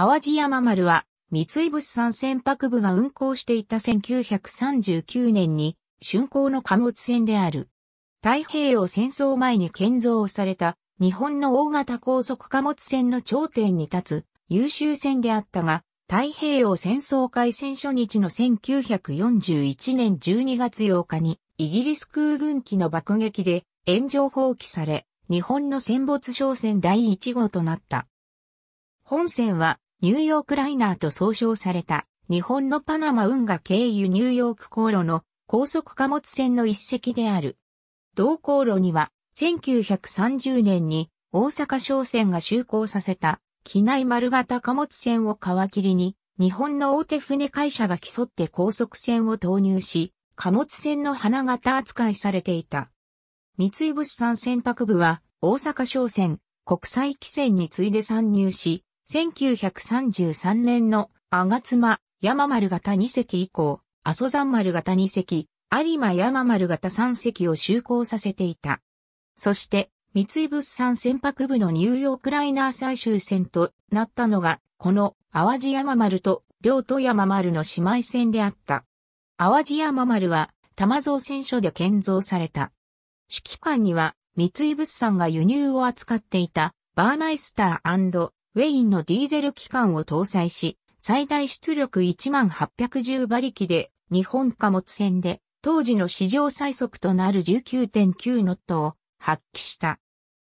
淡路山丸は、三井物産船舶部が運航していた1939年に、竣工の貨物船である。太平洋戦争前に建造された、日本の大型高速貨物船の頂点に立つ、優秀船であったが、太平洋戦争開戦初日の1941年12月8日に、イギリス空軍機の爆撃で炎上放棄され、日本の戦没商船第1号となった。本船はニューヨークライナーと総称された日本のパナマ運河経由ニューヨーク航路の高速貨物船の一隻である。同航路には1930年に大阪商船が就航させた機内丸型貨物船を皮切りに日本の大手船会社が競って高速船を投入し貨物船の花形扱いされていた。三井物産船舶部は大阪商船国際汽船に次いで参入し1933年の吾妻山丸型2隻以降、阿蘇山丸型2隻、有馬山丸型3隻を就航させていた。そして、三井物産船舶部のニューヨークライナー最終戦となったのが、この淡路山丸と両都山丸の姉妹船であった。淡路山丸は玉造船所で建造された。指揮官には三井物産が輸入を扱っていたバーマイスターウェインのディーゼル機関を搭載し、最大出力1810馬力で日本貨物船で当時の史上最速となる19.9ノットを発揮した。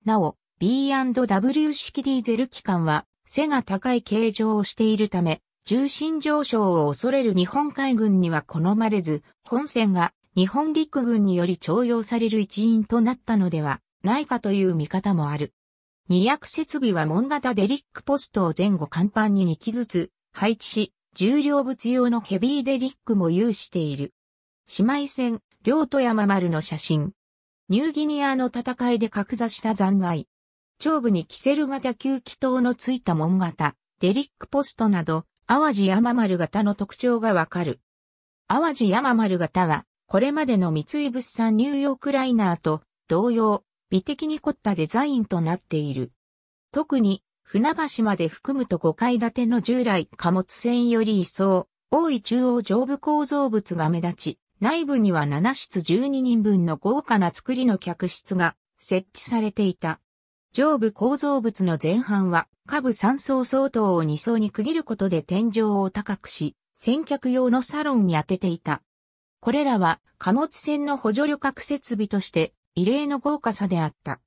なお、B&W 式ディーゼル機関は背が高い形状をしているため、重心上昇を恐れる日本海軍には好まれず、本船が日本陸軍により徴用される一因となったのではないかという見方もある。二役設備は門型デリックポストを前後甲板に2機ずつ配置し、重量物用のヘビーデリックも有している。姉妹船、両富山丸の写真。ニューギニアの戦いで格座した残骸。長部にキセル型吸気筒のついた門型、デリックポストなど、淡路山丸型の特徴がわかる。淡路山丸型は、これまでの三井物産ニューヨークライナーと同様、美的に凝ったデザインとなっている。特に、船橋まで含むと5階建ての従来貨物船より一層、多い中央上部構造物が目立ち、内部には7室12人分の豪華な作りの客室が設置されていた。上部構造物の前半は下部3層相当を2層に区切ることで天井を高くし、先客用のサロンに当てていた。これらは貨物船の補助旅客設備として異例の豪華さであった。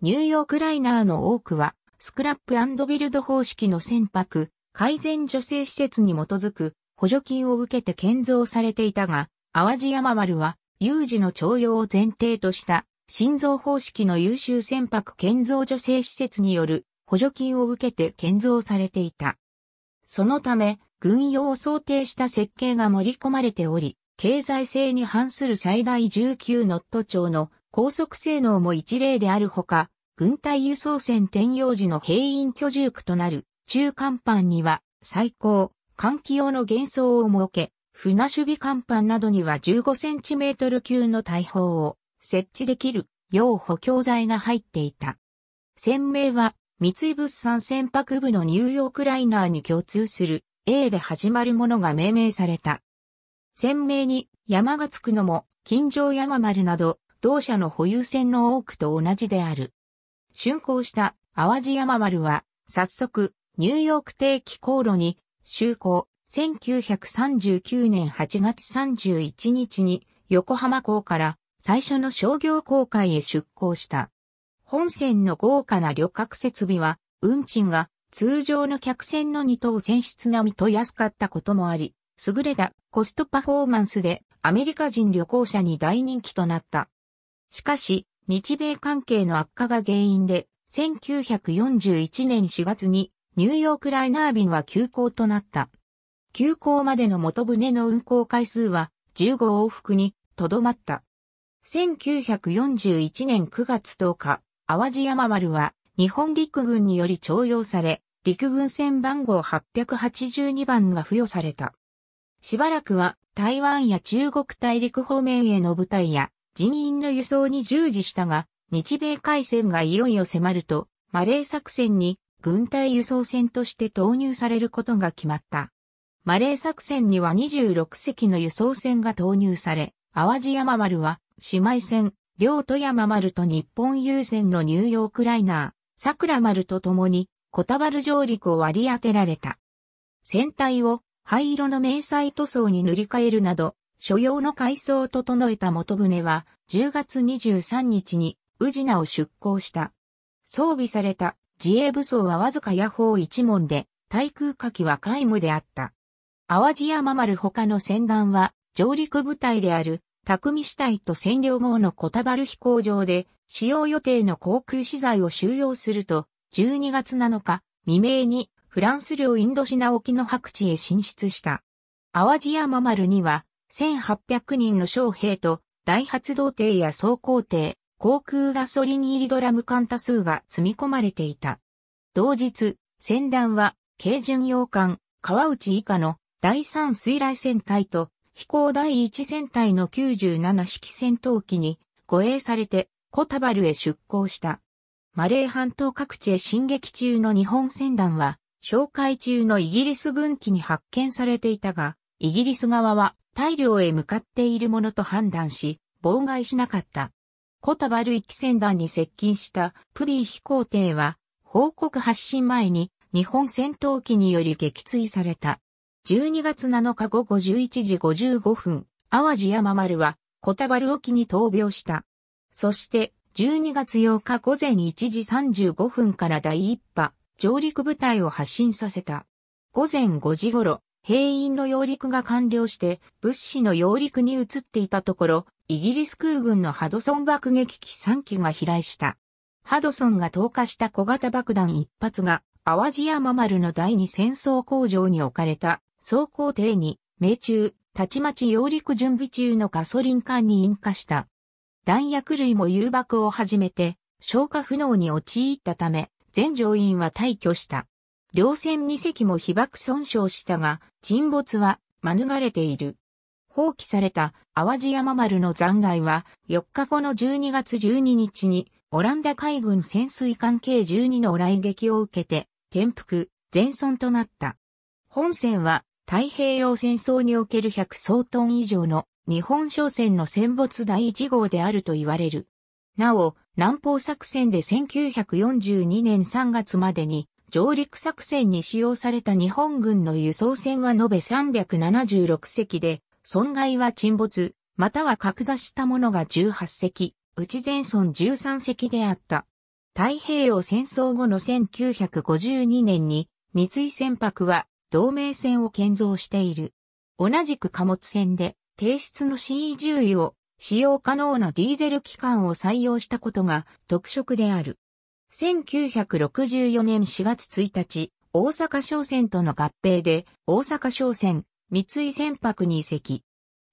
ニューヨークライナーの多くは、スクラップビルド方式の船舶、改善助成施設に基づく補助金を受けて建造されていたが、淡路山丸は有事の徴用を前提とした新造方式の優秀船舶建造助成施設による補助金を受けて建造されていた。そのため、軍用を想定した設計が盛り込まれており、経済性に反する最大19ノット町の高速性能も一例であるほか、軍隊輸送船転用時の兵員居住区となる中間板には最高、換気用の幻想を設け、船守備間板などには15センチメートル級の大砲を設置できる要補強材が入っていた。船名は三井物産船舶部のニューヨークライナーに共通する A で始まるものが命名された。船名に山がつくのも金城山丸など同社の保有船の多くと同じである。竣工した淡路山丸は、早速、ニューヨーク定期航路に、就航、1939年8月31日に、横浜港から最初の商業航海へ出港した。本船の豪華な旅客設備は、運賃が通常の客船の二等船室並みと安かったこともあり、優れたコストパフォーマンスでアメリカ人旅行者に大人気となった。しかし、日米関係の悪化が原因で、1941年4月にニューヨークライナー便は休校となった。休校までの元船の運航回数は15往復にとどまった。1941年9月10日、淡路山丸は日本陸軍により徴用され、陸軍船番号882番が付与された。しばらくは台湾や中国大陸方面への部隊や人員の輸送に従事したが、日米海戦がいよいよ迫ると、マレー作戦に軍隊輸送船として投入されることが決まった。マレー作戦には26隻の輸送船が投入され、淡路山丸は姉妹船、両富山丸と日本郵船のニューヨークライナー、桜丸と共に小田原上陸を割り当てられた。船体を灰色の迷彩塗装に塗り替えるなど、所要の改装を整えた元船は、10月23日に宇品を出港した。装備された自衛武装はわずか野砲一門で、対空火器は皆無であった。淡路山丸他の船団は、上陸部隊である、匠主体と占領後の小田原飛行場で、使用予定の航空資材を収容すると、12月7日未明にフランス領インドシナ沖の白地へ進出した。淡路山丸には1800人の将兵と、大発動艇や装甲艇、航空ガソリン入りドラム艦多数が積み込まれていた。同日、船団は、軽巡洋艦、川内以下の第3水雷戦隊と、飛行第1戦隊の97式戦闘機に護衛されてコタバルへ出港した。マレー半島各地へ進撃中の日本船団は、紹介中のイギリス軍機に発見されていたが、イギリス側は大量へ向かっているものと判断し、妨害しなかった。コタバル一船団に接近したプビー飛行艇は、報告発信前に日本戦闘機により撃墜された。12月7日午後11時55分、淡路山丸はコタバル沖に闘病した。そして、12月8日午前1時35分から第1波、上陸部隊を発進させた。午前5時頃、兵員の揚陸が完了して物資の揚陸に移っていたところ、イギリス空軍のハドソン爆撃機3機が飛来した。ハドソンが投下した小型爆弾1発が、淡路山丸の第二戦争工場に置かれた装甲艇に命中、たちまち揚陸準備中のガソリン管に引火した。弾薬類も誘爆を始めて、消化不能に陥ったため、全乗員は退去した。両船2隻も被爆損傷したが、沈没は免れている。放棄された淡路山丸の残骸は4日後の12月12日にオランダ海軍潜水艦計12の来撃を受けて転覆、全損となった。本船は太平洋戦争における100総トン以上の日本商船の戦没第1号であると言われる。なお、南方作戦で1942年3月までに上陸作戦に使用された日本軍の輸送船は延べ376隻で、損害は沈没、または格座したものが18隻、内前村13隻であった。太平洋戦争後の1952年に、三井船舶は同盟船を建造している。同じく貨物船で、提出の CE10 位を使用可能なディーゼル機関を採用したことが特色である。1964年4月1日、大阪商船との合併で、大阪商船、三井船舶に移籍。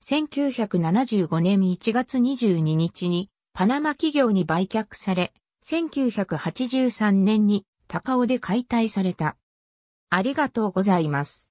1975年1月22日に、パナマ企業に売却され、1983年に、高尾で解体された。ありがとうございます。